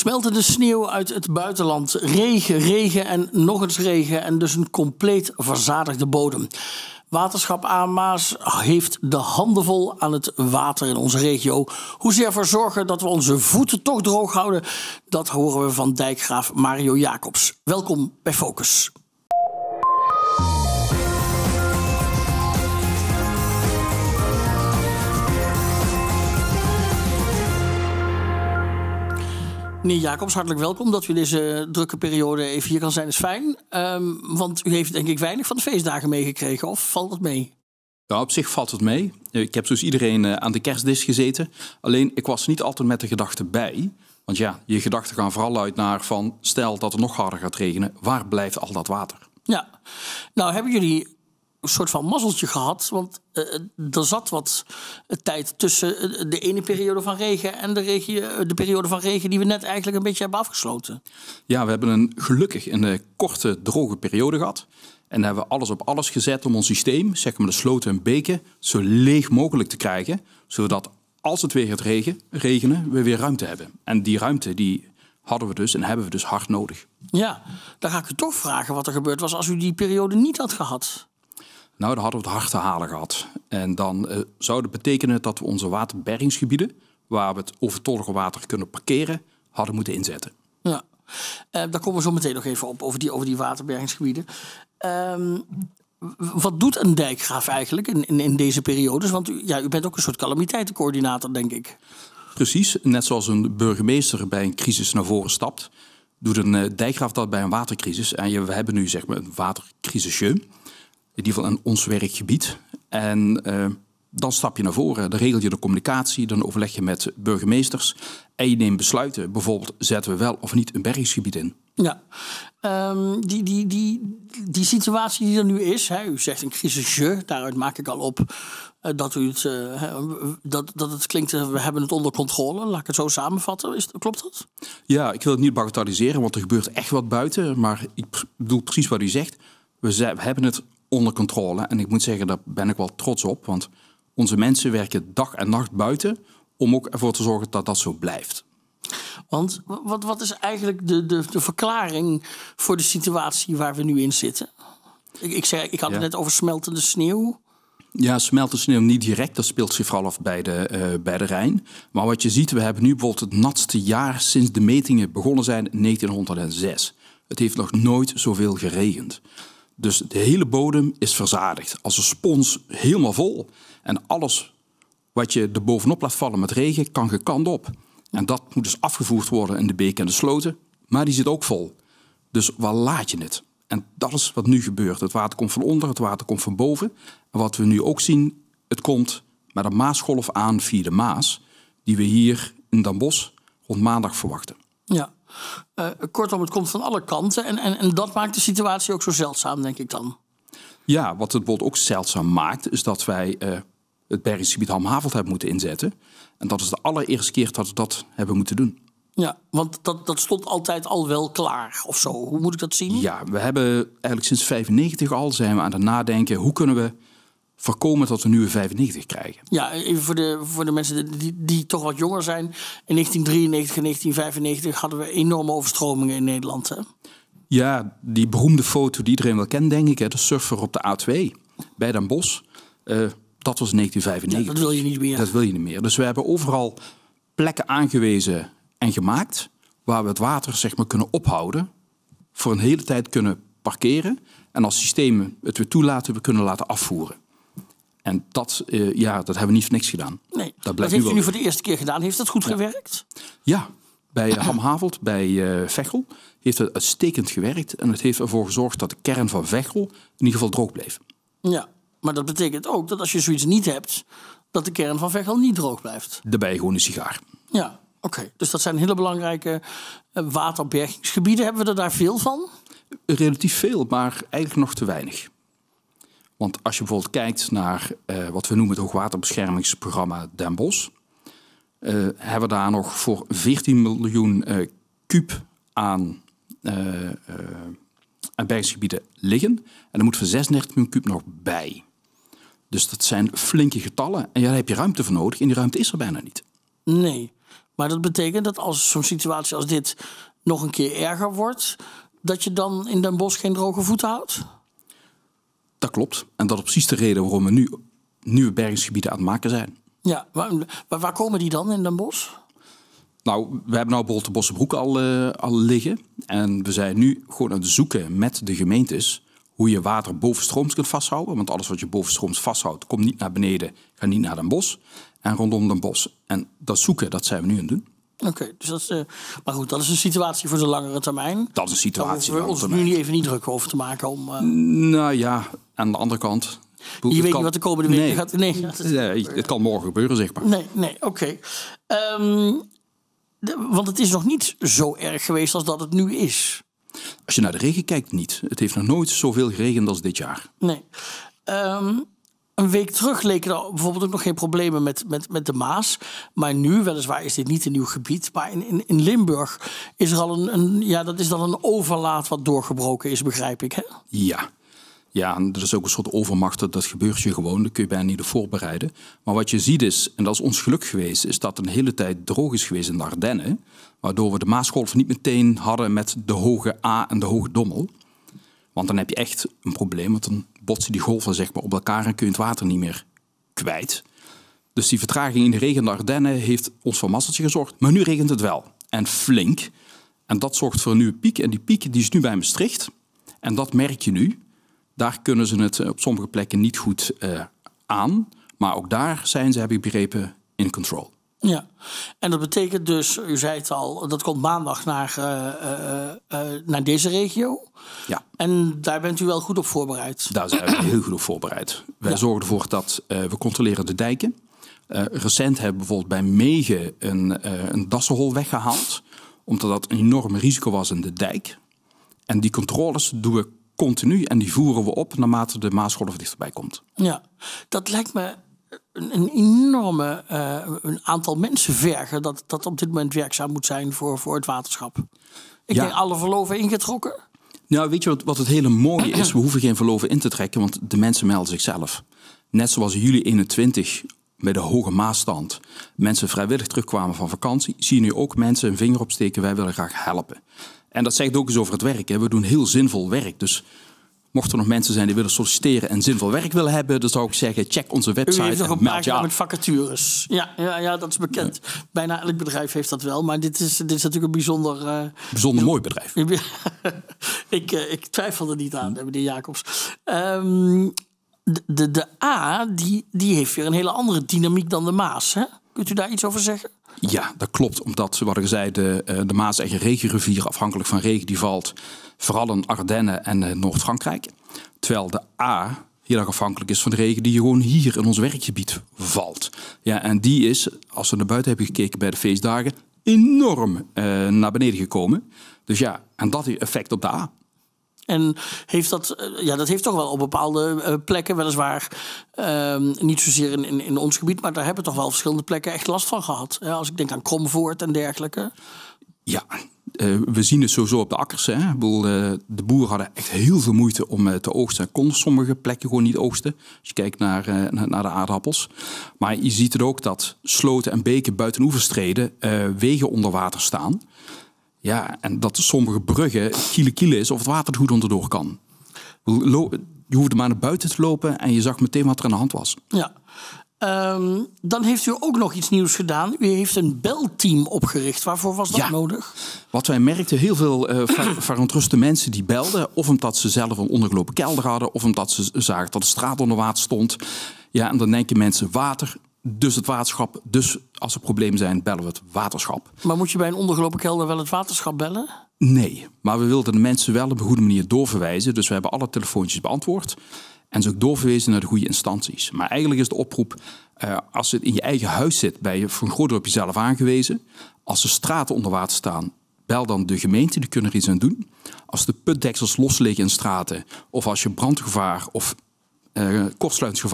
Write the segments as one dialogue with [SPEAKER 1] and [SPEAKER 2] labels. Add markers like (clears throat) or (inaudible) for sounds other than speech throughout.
[SPEAKER 1] Smeltende sneeuw uit het buitenland, regen, regen en nog eens regen en dus een compleet verzadigde bodem. Waterschap Amas heeft de handen vol aan het water in onze regio. Hoe ze ervoor zorgen dat we onze voeten toch droog houden, dat horen we van dijkgraaf Mario Jacobs. Welkom bij Focus. Meneer Jacobs, hartelijk welkom. Dat u deze eh, drukke periode even hier kan zijn is fijn. Ehm, want u heeft denk ik weinig van de feestdagen meegekregen, of valt het mee? Ja, op zich valt het mee.
[SPEAKER 2] Ik heb zoals dus iedereen eh, aan de kerstdis gezeten. Alleen ik was niet altijd met de gedachten bij. Want ja, je gedachten gaan vooral uit naar van stel dat het nog harder gaat regenen, waar blijft al dat water?
[SPEAKER 1] Ja, nou hebben jullie een soort van mazzeltje gehad. Want eh, eh, er zat wat eh, tijd tussen de ene periode van regen en de, de periode van regen die we net eigenlijk een beetje hebben afgesloten.
[SPEAKER 2] Ja, we hebben een, gelukkig een korte, droge periode gehad. En hebben we alles op alles gezet om ons systeem, zeg maar de sloten en beken, zo leeg mogelijk te krijgen. Zodat als het weer gaat regenen, we weer ruimte hebben. En die ruimte die hadden we dus en hebben we dus hard nodig.
[SPEAKER 1] Ja, dan ga ik u toch vragen wat er gebeurd was als u die periode niet had gehad.
[SPEAKER 2] Nou, dan hadden we het hard te halen gehad. En dan uh, zou dat betekenen dat we onze waterbergingsgebieden, waar we het overtollige water kunnen parkeren, hadden moeten inzetten.
[SPEAKER 1] Ja, eh, daar komen we zo meteen nog even op, over die, over die waterbergingsgebieden. Ehm, wat doet een dijkgraaf eigenlijk in, in, deze periodes? Want u, ja, u bent ook een soort calamiteitencoördinator, denk ik. Precies, net zoals een burgemeester
[SPEAKER 2] bij een crisis naar voren stapt, doet een eh, dijkgraaf dat bij een watercrisis. En je, we hebben nu zeg maar een watercrisisje in ieder geval in ons werkgebied. En eh, dan stap je naar voren, dan regel je de communicatie, dan overleg je met burgemeesters en je neemt besluiten. Bijvoorbeeld zetten we wel of niet een bergingsgebied in.
[SPEAKER 1] Ja, ehm, die, die, die, die situatie die er nu is, hè, u zegt een crisisje, daaruit maak ik al op eh, dat, u het, eh, dat, dat het klinkt, we hebben het onder controle. Laat ik het zo samenvatten, is, klopt dat?
[SPEAKER 2] Ja, ik wil het niet bagatelliseren, want er gebeurt echt wat buiten. Maar ik bedoel precies wat u zegt, we, we hebben het onder controle. En ik moet zeggen, daar ben ik wel trots op. Want onze mensen werken dag en nacht buiten om ook ervoor te zorgen dat dat zo blijft.
[SPEAKER 1] Want wat, wat is eigenlijk de, de, de verklaring voor de situatie waar we nu in zitten? Ik, ik, zei, ik had het net over smeltende sneeuw.
[SPEAKER 2] Ja, smeltende sneeuw niet direct. Dat speelt zich vooral af bij de, eh, bij de Rijn. Maar wat je ziet, we hebben nu bijvoorbeeld het natste jaar sinds de metingen begonnen zijn, 1906. Het heeft nog nooit zoveel geregend. Dus de hele bodem is verzadigd. Als een spons helemaal vol. En alles wat je er bovenop laat vallen met regen kan gekant op. En dat moet dus afgevoerd worden in de beken en de sloten. Maar die zit ook vol. Dus waar laat je het? En dat is wat nu gebeurt. Het water komt van onder, het water komt van boven. En wat we nu ook zien, het komt met een maasgolf aan via de Maas. Die we hier in Den Bosch rond maandag
[SPEAKER 1] verwachten. Ja, eh, kortom, het komt van alle kanten. En, en, en dat maakt de situatie ook zo zeldzaam, denk ik dan.
[SPEAKER 2] Ja, wat het bod ook zeldzaam maakt, is dat wij uh, het gebied Hamhaveld hebben moeten inzetten. En dat is de allereerste keer dat we dat hebben moeten doen.
[SPEAKER 1] Ja, want dat, dat stond altijd al wel klaar of zo. Hoe moet ik dat zien? Ja,
[SPEAKER 2] we hebben eigenlijk sinds 1995 al zijn we aan het nadenken... hoe kunnen we voorkomen dat we nu een 95 krijgen.
[SPEAKER 1] Ja, even voor de, voor de mensen die, die toch wat jonger zijn. In 1993 en 1995 hadden we enorme overstromingen in Nederland. Hè?
[SPEAKER 2] Ja, die beroemde foto die iedereen wel kent, denk ik. Hè? De surfer op de A2 bij Den Bosch. Eh, dat was 1995. dat wil je niet meer. Dat wil je niet meer. Dus we hebben overal plekken aangewezen en gemaakt... waar we het water zeg maar, kunnen ophouden. Voor een hele tijd kunnen parkeren. En als systemen het weer toelaten, we kunnen laten afvoeren. En dat, eh, ja, dat hebben we niet voor niks gedaan. Nee.
[SPEAKER 1] Dat, dat heeft u nu voor de eerste keer gedaan. Heeft dat goed gewerkt?
[SPEAKER 2] Ja, bij eh, Hamhaveld, bij uh, eh, Vechel, heeft het uitstekend gewerkt. En het heeft ervoor gezorgd dat de kern van Vechel in ieder geval droog bleef.
[SPEAKER 1] Ja, maar dat betekent ook dat als je zoiets niet hebt, dat de kern van Vechel niet droog blijft.
[SPEAKER 2] De gewoon sigaar.
[SPEAKER 1] Ja, oké. Dus dat zijn hele belangrijke waterbergingsgebieden. Hebben we er daar veel van? Relatief veel, maar
[SPEAKER 2] eigenlijk nog te weinig. Want als je bijvoorbeeld kijkt naar eh, wat we noemen het hoogwaterbeschermingsprogramma Den Bosch, eh, hebben we daar nog voor 14 miljoen eh, kub aan, aan bergsgebieden liggen. En er moet voor 36 miljoen kub nog bij. Dus dat zijn flinke getallen en daar heb je ruimte voor nodig en die ruimte is er bijna niet.
[SPEAKER 1] Nee, maar dat betekent dat als zo'n situatie als dit nog een keer erger wordt, dat je dan in Den geen droge voeten houdt?
[SPEAKER 2] Dat klopt. En dat is precies de reden waarom we nu nieuwe bergingsgebieden aan het maken zijn. Ja, waar, waar komen
[SPEAKER 1] die dan in Den bos?
[SPEAKER 2] Nou, we hebben nou bolte de Bossenbroek al, eh, al liggen. En we zijn nu gewoon aan het zoeken met de gemeentes hoe je water bovenstrooms kunt vasthouden. Want alles wat je bovenstrooms vasthoudt, komt niet naar beneden, gaat niet naar Den Bos en rondom Den Bos. En dat zoeken, dat zijn we nu aan het doen.
[SPEAKER 1] Oké, dus dat is, eh, maar goed, dat is een situatie voor de langere termijn.
[SPEAKER 2] Dat is een situatie. Daar we ons nu
[SPEAKER 1] niet even niet druk over te maken. Om, uh... Nou ja,
[SPEAKER 2] aan de andere kant. Je weet niet wat de komende week gaat. Nee, nee het kan morgen gebeuren, zeg
[SPEAKER 1] maar. Nee, nee oké. Ehm, want het is nog niet zo erg geweest als dat het nu is.
[SPEAKER 2] Als je naar de regen kijkt, niet. Het heeft nog nooit zoveel geregend als dit jaar.
[SPEAKER 1] Nee. Um, een week terug leken er bijvoorbeeld ook nog geen problemen met, met, met de Maas. Maar nu, weliswaar is dit niet een nieuw gebied, maar in, in, in Limburg is er al een, een, ja, dat is dan een overlaat wat doorgebroken is, begrijp ik. Hè?
[SPEAKER 2] Ja. Ja, er is ook een soort overmacht, dat gebeurt je gewoon, dat kun je bijna niet voorbereiden. Maar wat je ziet is, en dat is ons geluk geweest, is dat het een hele tijd droog is geweest in de Ardennen. Waardoor we de Maasgolf niet meteen hadden met de hoge A en de hoge Dommel. Want dan heb je echt een probleem, want dan botsen die golven zeg maar, op elkaar en kun je het water niet meer kwijt. Dus die vertraging in de regen de Ardennen heeft ons voor masseltje gezorgd. Maar nu regent het wel. En flink. En dat zorgt voor een nieuwe piek. En die piek die is nu bij Maastricht. En dat merk je nu. Daar kunnen ze het eh, op sommige plekken niet goed eh, aan. Maar ook daar zijn ze, heb ik begrepen, in control.
[SPEAKER 1] Ja, en dat betekent dus, u zei het al, dat komt maandag naar, eh, eh, eh, naar deze regio. Ja. En daar bent u wel goed op voorbereid.
[SPEAKER 2] Daar zijn we heel goed op voorbereid. Wij zorgen ervoor dat we controleren de dijken. recent hebben we bijvoorbeeld bij Megen een, een dassenhol weggehaald, omdat dat een enorm risico was in de dijk. En die controles doen we continu en die voeren we op naarmate de Maasgolf dichterbij komt.
[SPEAKER 1] Ja, dat lijkt me een, enorme eh, een aantal mensen vergen dat dat op dit moment werkzaam moet zijn voor, voor het waterschap. Ik denk alle verloven ingetrokken.
[SPEAKER 2] Nou, weet je wat, wat het hele mooie is? (clears throat) We hoeven geen verloven in te trekken, want de mensen melden zichzelf. Net zoals juli 21 met de hoge maastand mensen vrijwillig terugkwamen van vakantie, zie je nu ook mensen een vinger opsteken, wij willen graag helpen. En dat zegt ook eens over het werk. Hè. We doen heel zinvol werk. Dus Mochten er nog mensen zijn die willen solliciteren en zinvol werk willen hebben, dan zou ik zeggen: check onze website. U heeft een met
[SPEAKER 1] vacatures. Ja, ja, ja, dat is bekend. Bijna elk bedrijf heeft dat wel, maar dit is, dit is natuurlijk een bijzonder. Eh, bijzonder mooi bedrijf. (laughs) ik, eh, ik twijfel er niet aan, hm. meneer Jacobs. Um, de, de, A die, die heeft weer een hele andere dynamiek dan de Maas. Hè? Kunt u daar iets over zeggen?
[SPEAKER 2] Ja, dat klopt. Omdat, wat ik zei, de, eh, de Maas eigen regenrivier, afhankelijk van regen die valt, vooral in Ardennen en eh, Noord-Frankrijk. Terwijl de A heel erg afhankelijk is van de regen die gewoon hier in ons werkgebied valt. Ja, en die is, als we naar buiten hebben gekeken bij de feestdagen, enorm eh, naar beneden gekomen. Dus ja, en dat effect op de A.
[SPEAKER 1] En heeft dat, eh, ja, dat heeft toch wel op bepaalde eh, plekken, weliswaar ehm, niet zozeer in, in, in, ons gebied, maar daar hebben toch wel verschillende plekken echt last van gehad. als ik denk aan Kromvoort en dergelijke.
[SPEAKER 2] Ja, eh, we zien het sowieso op de akkers. Hè. bedoel, de boeren hadden echt heel veel moeite om te oogsten. Konden sommige plekken gewoon niet oogsten. Als je kijkt naar, naar de aardappels. Maar je ziet het ook dat sloten en beken buiten oeverstreden wegen onder water staan. Ja, en dat sommige bruggen kiele kiele is of het water goed onderdoor kan. Je hoefde maar naar buiten te lopen en je zag meteen wat er aan de hand was.
[SPEAKER 1] Ja. Ehm, dan heeft u ook nog iets nieuws gedaan. U heeft een belteam opgericht. Waarvoor was dat ja. nodig?
[SPEAKER 2] Wat wij merkten, heel veel uh, (clears throat) verontruste mensen die belden... of omdat ze zelf een ondergelopen kelder hadden... of omdat ze zagen dat de straat onder water stond. Ja, en dan denken mensen, water, dus het waterschap, dus als er problemen zijn, bellen we het waterschap.
[SPEAKER 1] Maar moet je bij een ondergelopen kelder wel het waterschap bellen?
[SPEAKER 2] Nee, maar we wilden de mensen wel op een goede manier doorverwijzen. Dus we hebben alle telefoontjes beantwoord. En ze ook doorverwezen naar de goede instanties. Maar eigenlijk is de oproep, eh, als het in je eigen huis zit, ben je voor een groot deel op jezelf aangewezen. Als de straten onder water staan, bel dan de gemeente, die kunnen er iets aan doen. Als de putdeksels los in straten, of als je brandgevaar of uh,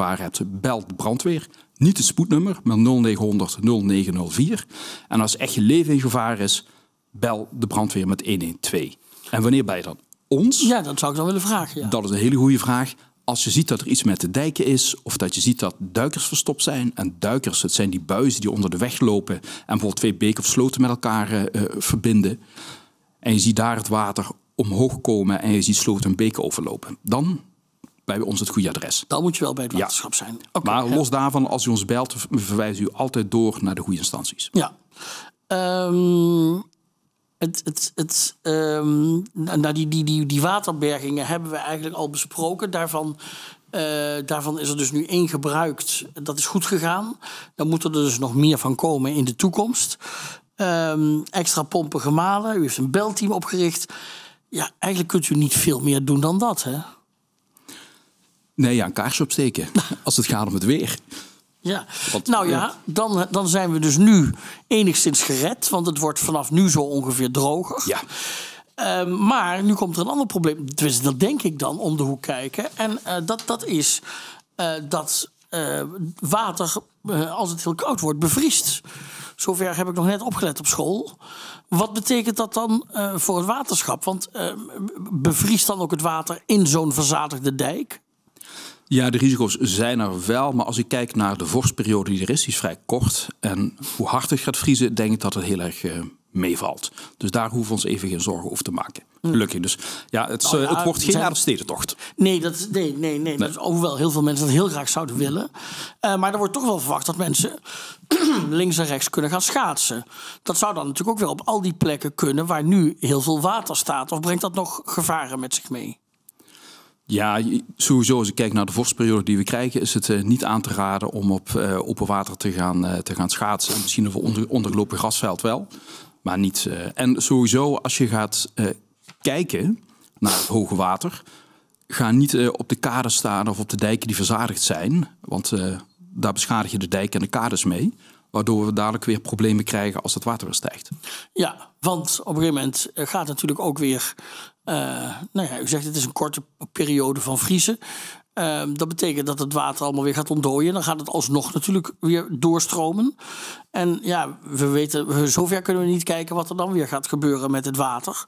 [SPEAKER 2] hebt, bel de brandweer. Niet het spoednummer, maar 0900 0904. En als echt je leven in gevaar is, bel de brandweer met 112. En wanneer bij dan? Ons? Ja, dat zou ik dan willen vragen. Dat is een hele goede vraag. Als je ziet dat er iets met de dijken is, of dat je ziet dat duikers verstopt zijn. En duikers, het zijn die buizen die onder de weg lopen en bijvoorbeeld twee beken of sloten met elkaar eh, eh, verbinden. En je ziet daar het water omhoog komen en je ziet sloten en beken overlopen. Dan bij ons het goede adres. Dan moet je wel bij het waterschap zijn. maar los daarvan, als u ons belt, verwijst u altijd door naar de goede instanties.
[SPEAKER 1] Ja. Um, het, het, het, ehm, die, die, die, die waterbergingen hebben we eigenlijk al besproken. Daarvan eh, daarvan is er dus nu één gebruikt. Dat is goed gegaan. Dan moeten er dus nog meer van komen in de toekomst. Ehm, extra pompen gemalen. U heeft een belteam opgericht. Ja, eigenlijk kunt u niet veel meer doen dan dat, hè?
[SPEAKER 2] Nee, ja, een kaars opsteken. (laughs) als het gaat om het weer. Ja, nou ja,
[SPEAKER 1] dan, eh, dan zijn we dus nu enigszins gered. Want het wordt vanaf nu zo ongeveer droger. Ja. Ehm, maar nu komt er een ander probleem. Tenminste, dus dat denk ik dan om de hoek kijken. En eh, dat, dat is eh, dat water, als het heel koud wordt, bevriest. Zover heb ik nog net opgelet op school. Wat betekent dat dan voor het waterschap? Want ehm, bevriest dan ook het water in zo'n verzadigde dijk?
[SPEAKER 2] Ja, de risico's zijn er wel. Maar als ik kijk naar de vorstperiode die er is, die is vrij kort. En hoe hard het gaat vriezen, denk ik dat het heel erg eh, meevalt. Dus daar hoeven we ons even geen zorgen over te maken. Hm. Gelukkig. Dus ja, het, nou eh, wordt geen aardstedentocht.
[SPEAKER 1] Nee, dat, nee, nee, nee, nee. hoewel heel veel mensen dat heel graag zouden willen. Eh, maar er wordt toch wel verwacht dat mensen (clears throat) links en rechts kunnen gaan schaatsen. Dat zou dan natuurlijk ook wel op al die plekken kunnen waar nu heel veel water staat. Of brengt dat nog gevaren met zich mee?
[SPEAKER 2] Ja, sowieso als ik kijk naar de vorstperiode die we krijgen, is het eh, niet aan te raden om op eh, open water te gaan, eh, te gaan schaatsen. Misschien over ondergelopen grasveld wel, maar niet. en sowieso als je gaat kijken naar het hoge water, ga niet op de kades staan of op de dijken die verzadigd zijn, want daar beschadig je de dijk en de kades mee. Waardoor we dadelijk weer problemen krijgen als het water weer stijgt.
[SPEAKER 1] Ja, want op een gegeven moment gaat natuurlijk ook weer eh, nou ja, u zegt het is een korte periode van vriezen. Ehm, dat betekent dat het water allemaal weer gaat ontdooien. Dan gaat het alsnog natuurlijk weer doorstromen. En ja, we weten, zover kunnen we niet kijken wat er dan weer gaat gebeuren met het water.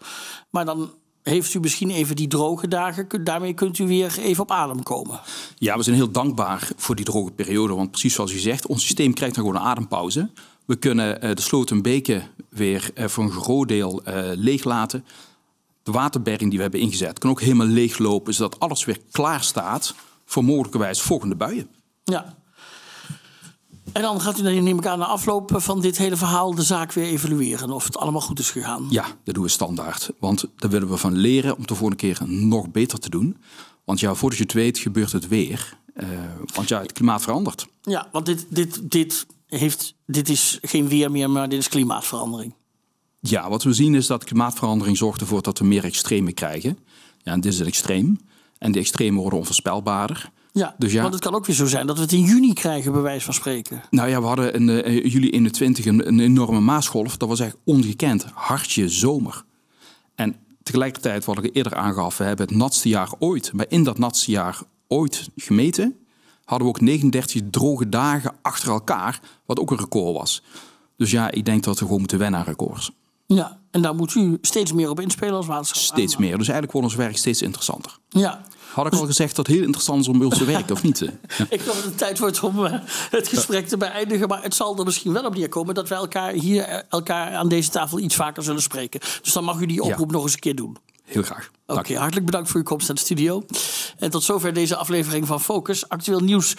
[SPEAKER 1] Maar dan heeft u misschien even die droge dagen. Daarmee kunt u weer even op adem komen.
[SPEAKER 2] Ja, we zijn heel dankbaar voor die droge periode. Want precies zoals u zegt, ons systeem krijgt dan gewoon een adempauze. We kunnen eh, de sloten en beken weer eh, voor een groot deel leeglaten de waterberging die we hebben ingezet kan ook helemaal leeglopen, zodat alles weer klaar staat voor wijze volgende buien.
[SPEAKER 1] Ja. En dan gaat u, dan neem ik aan, na afloop van dit hele verhaal de zaak weer evalueren. Of het allemaal goed is gegaan.
[SPEAKER 2] Ja, dat doen we standaard. Want daar willen we van leren om de volgende keer nog beter te doen. Want ja, voordat je het weet, gebeurt het weer. Eh, want ja, het klimaat verandert.
[SPEAKER 1] Ja, want dit, dit, dit, heeft, dit is geen weer meer, maar dit is klimaatverandering.
[SPEAKER 2] Ja, wat we zien is dat klimaatverandering zorgt ervoor dat we meer extremen krijgen. Ja, en dit is een extreem. En die extremen worden onvoorspelbaarder.
[SPEAKER 1] Ja, dus ja, want het kan ook weer zo zijn dat we het in juni krijgen, bij wijze van spreken.
[SPEAKER 2] Nou ja, we hadden in eh, juli 21 een, een, enorme maasgolf. Dat was echt ongekend. Hartje zomer. En tegelijkertijd, wat ik eerder aangaf, we hebben het natste jaar ooit, maar in dat natste jaar ooit gemeten, hadden we ook 39 droge dagen achter elkaar, wat ook een record was. Dus ja, ik denk dat we gewoon moeten wennen aan records.
[SPEAKER 1] Ja, en daar moet u steeds meer op inspelen als waterschap.
[SPEAKER 2] Steeds meer. Dus eigenlijk wordt ons werk steeds interessanter. Ja. Had ik al gezegd dat het heel interessant is om bij ons te (laughs) werken, of niet? Ik
[SPEAKER 1] denk dat het tijd wordt om eh, het gesprek te beëindigen. Maar het zal er misschien wel op neerkomen dat wij elkaar hier eh, elkaar aan deze tafel iets vaker zullen spreken. Dus dan mag u die oproep nog eens een keer doen. Heel graag. Oké, hartelijk bedankt voor uw komst naar de studio. En tot zover deze aflevering van Focus. Actueel nieuws